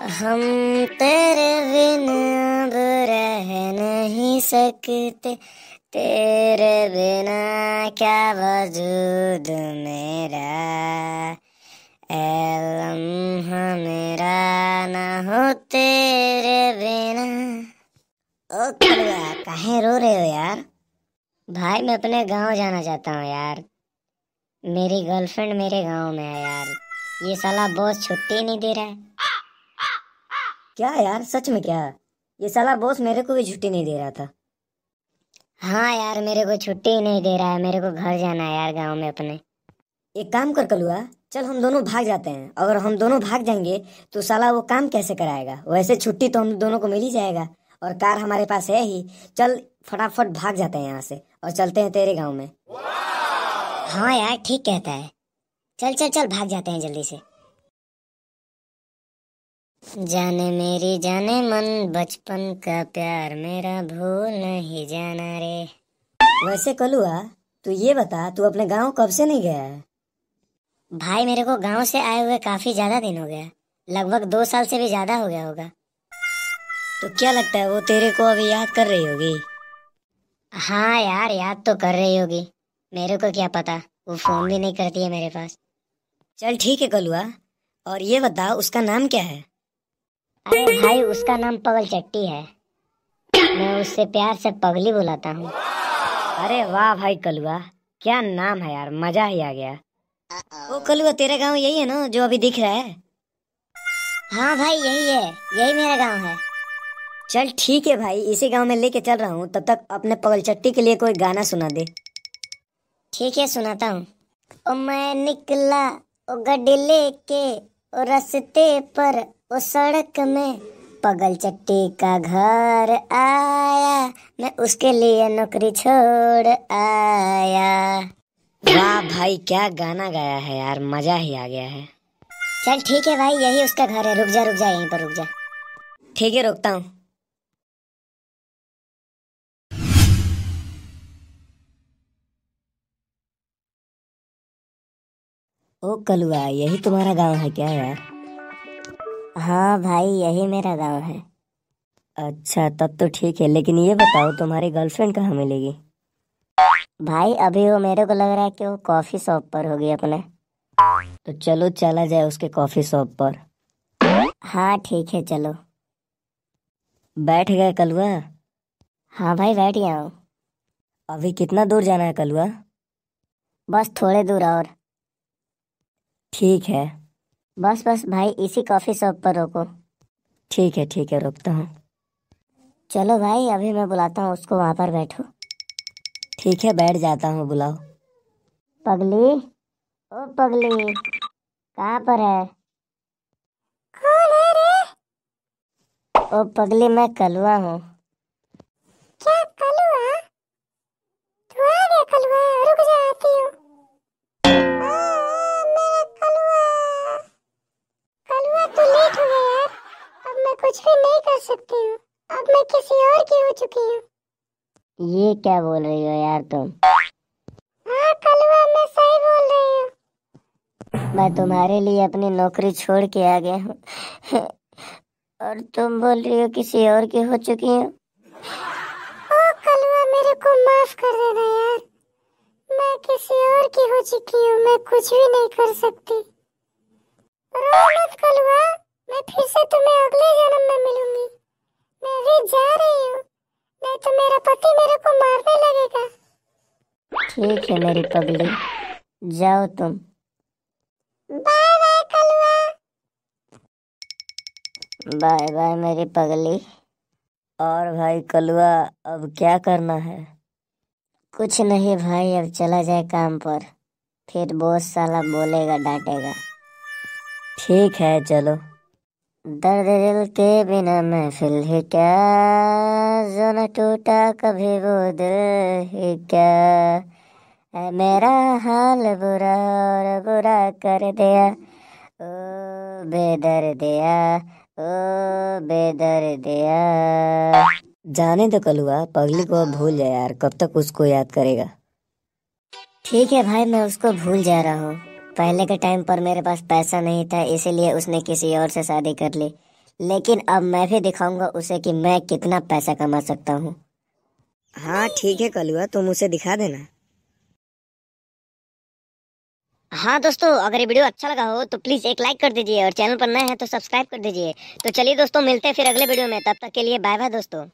हम तेरे बिन अब रह नहीं सकते तेरे बिना क्या वजूद मेरा एलम मेरा ना हो तेरे बिना ओ कलुआ कहे रो रहे हो यार भाई मैं अपने गांव जाना चाहता हूँ यार मेरी गर्लफ्रेंड मेरे गांव में है यार ये साला बॉस छुट्टी नहीं दे रहा है क्या यार सच में क्या ये साला बॉस मेरे को भी छुट्टी नहीं दे रहा था हाँ यार मेरे को छुट्टी नहीं दे रहा है मेरे को घर जाना है यार गांव में अपने एक काम कर कलुआ चल हम दोनों भाग जाते हैं अगर हम दोनों भाग जाएंगे तो साला वो काम कैसे कराएगा वैसे छुट्टी तो हम दोनों को मिल ही जाएगा और कार हमारे पास है ही चल फटाफट भाग जाते हैं यहाँ से और चलते हैं तेरे गाँव में हाँ यार ठीक कहता है चल चल चल भाग जाते हैं जल्दी से जाने मेरी जाने मन बचपन का प्यार मेरा भूल नहीं जाना रे वैसे कलुआ तू ये बता तू अपने गांव कब से नहीं गया भाई मेरे को गांव से आए हुए काफी ज्यादा दिन हो गया लगभग दो साल से भी ज्यादा हो गया होगा तो क्या लगता है वो तेरे को अभी याद कर रही होगी हाँ यार याद तो कर रही होगी मेरे को क्या पता वो फोन भी नहीं करती है मेरे पास चल ठीक है कलुआ और ये बता उसका नाम क्या है अरे भाई उसका नाम पगल चट्टी है मैं उससे प्यार से पगली बुलाता हूँ अरे वाह भाई कलुआ क्या नाम है यार मजा ही आ गया वो कलुआ तेरा गांव यही है ना जो अभी दिख रहा है हाँ भाई यही है यही मेरा गांव है चल ठीक है भाई इसी गांव में लेके चल रहा हूँ तब तक अपने पगल चट्टी के लिए कोई गाना सुना दे ठीक है सुनाता हूँ ओ मैं निकला ओ गड्ढे लेके ओ रस्ते पर उस सड़क में पगल चट्टी का घर आया मैं उसके लिए नौकरी छोड़ आया वाह भाई क्या गाना गाया है यार मजा ही आ गया है चल ठीक है भाई यही उसका घर है रुक जा रुक जा यहीं पर रुक जा ठीक है रुकता हूँ ओ कलुआ यही तुम्हारा गांव है क्या यार हाँ भाई यही मेरा गाँव है अच्छा तब तो ठीक है लेकिन ये बताओ तुम्हारी गर्लफ्रेंड कहाँ मिलेगी भाई अभी वो मेरे को लग रहा है कि वो कॉफ़ी शॉप पर होगी अपने तो चलो चला जाए उसके कॉफ़ी शॉप पर हाँ ठीक है चलो बैठ गए कलुआ हाँ भाई बैठ गया हूँ अभी कितना दूर जाना है कलुआ बस थोड़े दूर और ठीक है बस बस भाई इसी कॉफ़ी शॉप पर रोको ठीक है ठीक है रोकता हूँ चलो भाई अभी मैं बुलाता हूँ उसको वहाँ पर बैठो ठीक है बैठ जाता हूँ बुलाओ पगली ओ पगली कहाँ पर है कौन है रे? ओ पगली मैं कलवा हूँ कुछ भी नहीं कर सकती हूँ अब मैं किसी और की हो चुकी हूँ ये क्या बोल रही हो यार तुम हाँ कलवा मैं सही बोल रही हूँ मैं तुम्हारे लिए अपनी नौकरी छोड़ के आ गया हूँ और तुम बोल रही हो किसी और की हो चुकी हूँ कलवा मेरे को माफ कर देना यार मैं किसी और की हो चुकी हूँ मैं कुछ भी नहीं कर सकती रो मत कलुआ मैं फिर से तुम्हें ठीक है मेरी पगली जाओ तुम बाय बाय कलवा बाय बाय मेरी पगली और भाई कलवा अब क्या करना है कुछ नहीं भाई अब चला जाए काम पर फिर बहुत साला बोलेगा डांटेगा ठीक है चलो दर्द दिल के बिना फिल ही क्या जो न टूटा कभी वो दिल ही क्या मेरा हाल बुरा और बुरा कर दिया ओ बेदर दिया ओ बेदर दिया जाने तो कलुआ पगली को भूल जाए यार कब तक उसको याद करेगा ठीक है भाई मैं उसको भूल जा रहा हूँ पहले के टाइम पर मेरे पास पैसा नहीं था इसीलिए उसने किसी और से शादी कर ली लेकिन अब मैं भी दिखाऊंगा उसे कि मैं कितना पैसा कमा सकता हूँ हाँ ठीक है कलुआ तुम उसे दिखा देना हाँ दोस्तों अगर ये वीडियो अच्छा लगा हो तो प्लीज़ एक लाइक कर दीजिए और चैनल पर नए हैं तो सब्सक्राइब कर दीजिए तो चलिए दोस्तों मिलते हैं फिर अगले वीडियो में तब तक के लिए बाय बाय दोस्तों